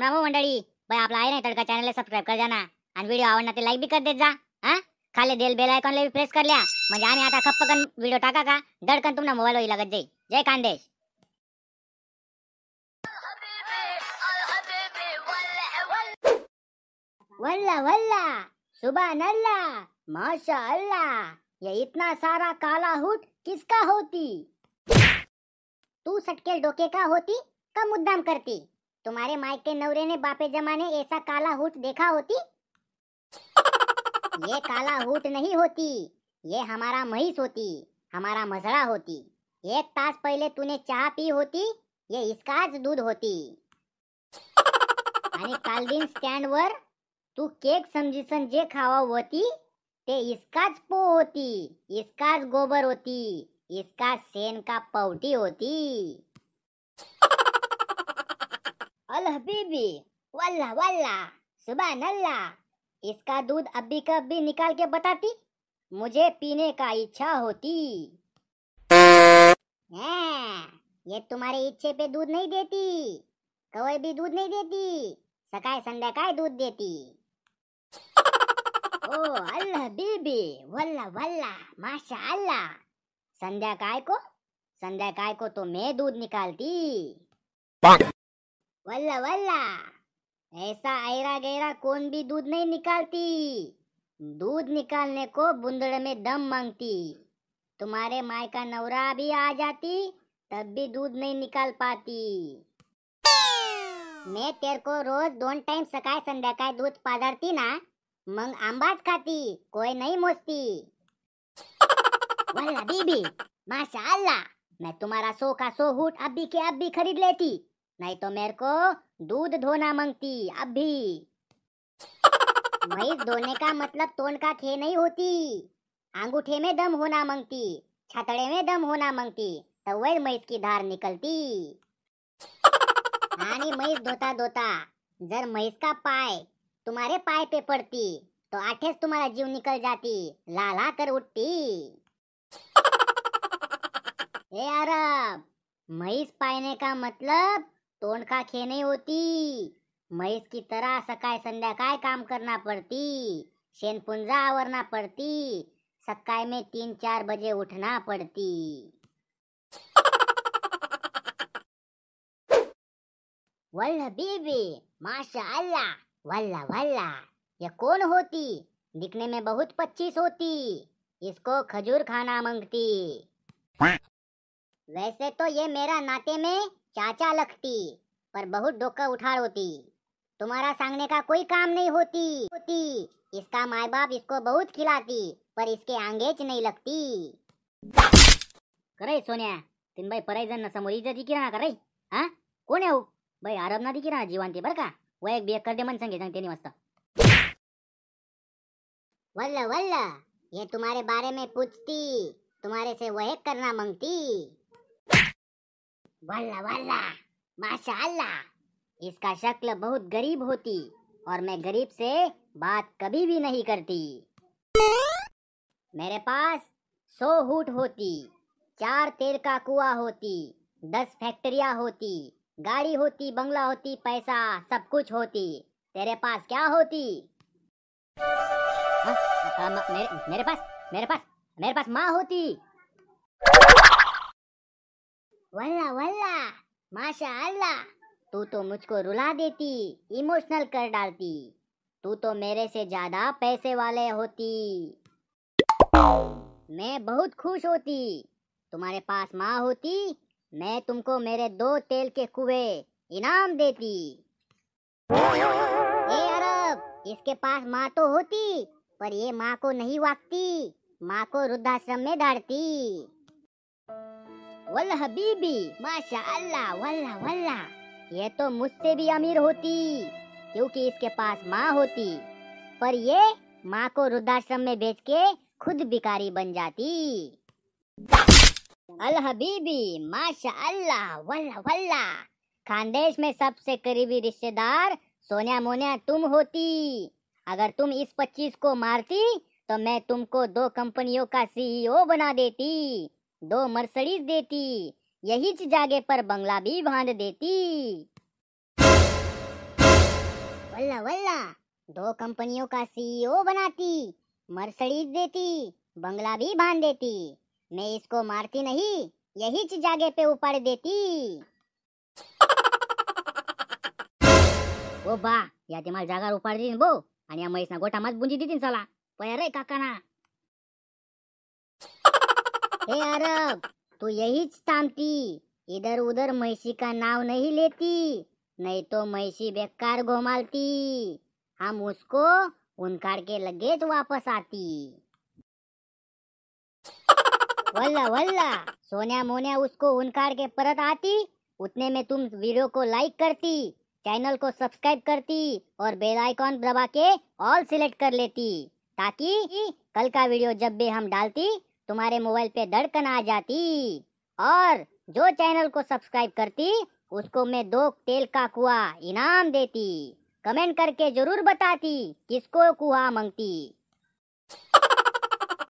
राम राम हो मंडळी भाई आपला आहे नाही तडका चॅनलला सबस्क्राईब कर जाना आणि व्हिडिओ आवडला ते लाईक बी कर देत जा हा खाली देल बेल आयकॉनला बी प्रेस करल्या म्हणजे आम्ही आता खप्पकन व्हिडिओ टाका का दडकन तुम्हाला मोबाईल होईल लागत जाई जय खानदेश वल्ला वल्ला सुबह अल्ला माशा अल्लाह ये इतना सारा काला हुट किसका होती तू सटकेल डोके का होती का मुद्दाम करती तुम्हारे मायके नवरे ने बापे जमाने ऐसा काला हूट देखा होती ये काला हूट नहीं होती ये हमारा महीस होती हमारा मजरा होती एक तास पहले तूने चाह पी होती ये इसकाच दूध होती आणि कालदिन स्टँडवर तू केक समजीसन जे खावा होती ते इसकाच पो होती इसकाच गोबर होती इसका सेन का पवटी होती अल हबीबी वल्ला वल्ला सुबह नल्ला इसका दूध अभी कभी निकाल के बताती मुझे पीने का इच्छा होती है ये तुम्हारे इच्छे पे दूध नहीं देती कवई भी दूध नहीं देती सकाय संध्याकाय दूध देती ओ अल्लाह बीबी वल्ला वल्ला माशा अल्लाह संध्याकाय को संध्याकाय को तो मैं दूध निकालती वल्ला वल्ला ऐसा ऐरा गैरा कौन भी दूध नहीं निकालती दूध निकालने को बुंदड़ में दम मांगती तुम्हारे माय का नवरा भी आ जाती तब भी दूध नहीं निकाल पाती मैं तेरे को रोज दोन टाइम संध्या का दूध पाजारती ना मंग आंबाच खाती कोई नहीं मोजती वल्ला बीबी माशाल्लाह मैं तुम्हारा सो का सो हूट अभी के अभी खरीद लेती नहीं तो मेरे को दूध धोना मांगती अब भी भैंस धोने का मतलब तोन का खे नहीं होती अंगूठे में दम होना मांगती छतड़े में दम होना मांगती तो वही भैंस की धार निकलती आनी भैंस धोता धोता जर भैंस का पाय तुम्हारे पाय पे पड़ती तो आठे तुम्हारा जीव निकल जाती लाला कर उठती ए अरब मईस पाने का मतलब तोंड का खेने होती महेश की तरह संध्या संध्याकाळ काम करना पड़ती पुंजा आवरना पड़ती सकाय में तीन चार बजे उठना पड़ती वल्ला बीबी माशा अल्लाह वल्ला वल्ला ये कौन होती दिखने में बहुत पच्चीस होती इसको खजूर खाना मांगती वैसे तो ये मेरा नाते में चाचा लगती पर बहुत डोका उठाड़ होती तुम्हारा सांगने का कोई काम नहीं होती होती इसका माय बाप इसको बहुत खिलाती पर इसके आंगेज नहीं लगती करे सोन्या तीन बाई परायजन समोरीचा दिकी राहा करे हाँ? कौन है वो भाई आरब ना दिकी जीवन जीवांती बर का वय बी कर दे मन संगे संग तेनी मस्त वल्ल वल्ल ये तुम्हारे बारे में पूछती तुम्हारे से वह करना मांगती वाला वाला माशाल्लाह इसका शक्ल बहुत गरीब होती और मैं गरीब से बात कभी भी नहीं करती मेरे पास सौ हुट होती चार तेल का कुआ होती दस फैक्ट्रिया होती गाड़ी होती बंगला होती पैसा सब कुछ होती तेरे पास क्या होती हा? हाँ, हाँ, मेरे, मेरे पास मेरे पास मेरे पास माँ होती वल्ला वल्ला माशा अल्लाह तू तो मुझको रुला देती इमोशनल कर डालती तू तो मेरे से ज़्यादा पैसे वाले होती मैं बहुत खुश होती तुम्हारे पास माँ होती मैं तुमको मेरे दो तेल के कुए इनाम देती ए अरब इसके पास माँ तो होती पर ये माँ को नहीं वाकती माँ को वृद्धाश्रम में डालती वल्ला हबीबी माशा अल्लाह वल्ला वल्ला ये तो मुझसे भी अमीर होती क्योंकि इसके पास माँ होती पर ये माँ को वृद्धाश्रम में बेच के खुद भिकारी बन जाती अल हबीबी माशा अल्लाह वल्ला वल्ला खानदेश में सबसे करीबी रिश्तेदार सोनिया मोनिया तुम होती अगर तुम इस पच्चीस को मारती तो मैं तुमको दो कंपनियों का सीईओ e बना देती दो मर्सडीज देती यही जागे पर बंगला भी बांध देती वल्ला वल्ला दो कंपनियों का सीईओ e बनाती मर्सडीज देती बंगला भी बांध देती मैं इसको मारती नहीं यही जागे पे उपाड़ देती ओ बा या ते मला जागार उपाड देईन भो आणि या म्हैसना गोठामाच बुंजी देतीन चला पया रे काकाना हे अरब तू यही थामती इधर उधर मैसी का नाव नहीं लेती नहीं तो मैसी बेकार घुमालती हम उसको उनकाड़ के लगेज वापस आती वल्ला वल्ला सोनिया मोनिया उसको उनकार के परत आती उतने में तुम वीडियो को लाइक करती चैनल को सब्सक्राइब करती और बेल आइकॉन दबा के ऑल सिलेक्ट कर लेती ताकि कल का वीडियो जब भी हम डालती तुम्हारे मोबाइल पे धड़कन आ जाती और जो चैनल को सब्सक्राइब करती उसको मैं दो तेल का कुआ इनाम देती कमेंट करके जरूर बताती किसको कुआ मांगती